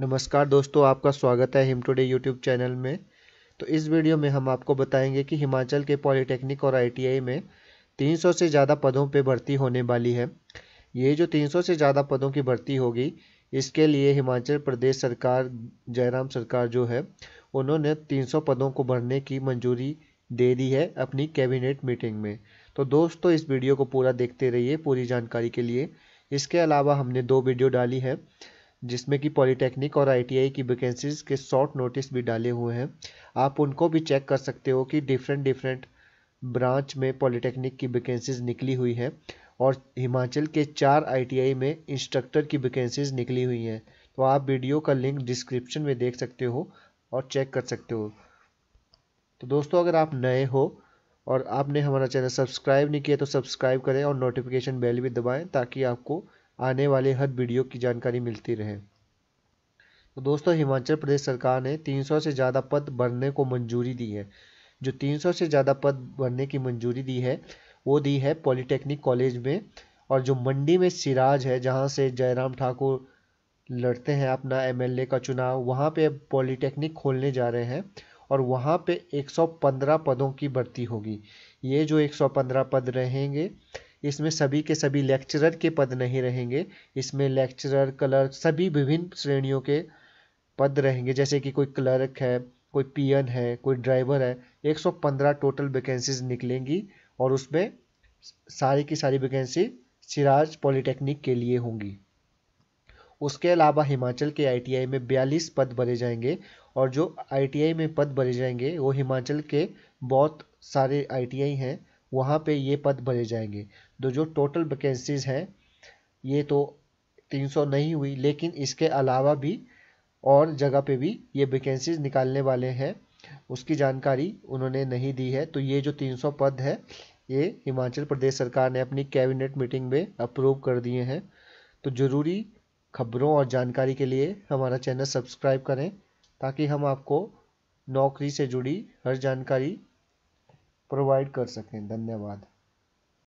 नमस्कार दोस्तों आपका स्वागत है हिम टुडे यूट्यूब चैनल में तो इस वीडियो में हम आपको बताएंगे कि हिमाचल के पॉलिटेक्निक और आईटीआई में 300 से ज़्यादा पदों पर भर्ती होने वाली है ये जो 300 से ज़्यादा पदों की भर्ती होगी इसके लिए हिमाचल प्रदेश सरकार जयराम सरकार जो है उन्होंने तीन पदों को भरने की मंजूरी दे दी है अपनी कैबिनेट मीटिंग में तो दोस्तों इस वीडियो को पूरा देखते रहिए पूरी जानकारी के लिए इसके अलावा हमने दो वीडियो डाली है जिसमें कि पॉलिटेक्निक और आईटीआई की वैकेंसीज के शॉर्ट नोटिस भी डाले हुए हैं आप उनको भी चेक कर सकते हो कि डिफरेंट डिफरेंट ब्रांच में पॉलिटेक्निक की वैकेंसीज निकली हुई है और हिमाचल के चार आईटीआई में इंस्ट्रक्टर की वैकेंसीज निकली हुई हैं तो आप वीडियो का लिंक डिस्क्रिप्शन में देख सकते हो और चेक कर सकते हो तो दोस्तों अगर आप नए हो और आपने हमारा चैनल सब्सक्राइब नहीं किया तो सब्सक्राइब करें और नोटिफिकेशन बेल भी दबाएं ताकि आपको आने वाले हर वीडियो की जानकारी मिलती रहे तो दोस्तों हिमाचल प्रदेश सरकार ने 300 से ज़्यादा पद भरने को मंजूरी दी है जो 300 से ज़्यादा पद भरने की मंजूरी दी है वो दी है पॉलिटेक्निक कॉलेज में और जो मंडी में सिराज है जहाँ से जयराम ठाकुर लड़ते हैं अपना एमएलए का चुनाव वहाँ पे पॉलिटेक्निक खोलने जा रहे हैं और वहाँ पे 115 पदों की भर्ती होगी ये जो 115 पद रहेंगे इसमें सभी के सभी लेक्चरर के पद नहीं रहेंगे इसमें लेक्चरर क्लर्क सभी विभिन्न श्रेणियों के पद रहेंगे जैसे कि कोई क्लर्क है कोई पियन है कोई ड्राइवर है 115 टोटल वैकेंसीज निकलेंगी और उसमें सारी की सारी वैकेंसी सिराज पॉलिटेक्निक के लिए होंगी उसके अलावा हिमाचल के आईटीआई में 42 पद भरे जाएंगे और जो आईटीआई में पद भरे जाएंगे वो हिमाचल के बहुत सारे आईटीआई हैं वहाँ पे ये पद भरे जाएंगे तो जो टोटल वैकेंसीज़ हैं ये तो 300 नहीं हुई लेकिन इसके अलावा भी और जगह पे भी ये वैकेंसीज निकालने वाले हैं उसकी जानकारी उन्होंने नहीं दी है तो ये जो 300 पद है ये हिमाचल प्रदेश सरकार ने अपनी कैबिनेट मीटिंग में अप्रूव कर दिए हैं तो ज़रूरी खबरों और जानकारी के लिए हमारा चैनल सब्सक्राइब करें ताकि हम आपको नौकरी से जुड़ी हर जानकारी प्रोवाइड कर सकें धन्यवाद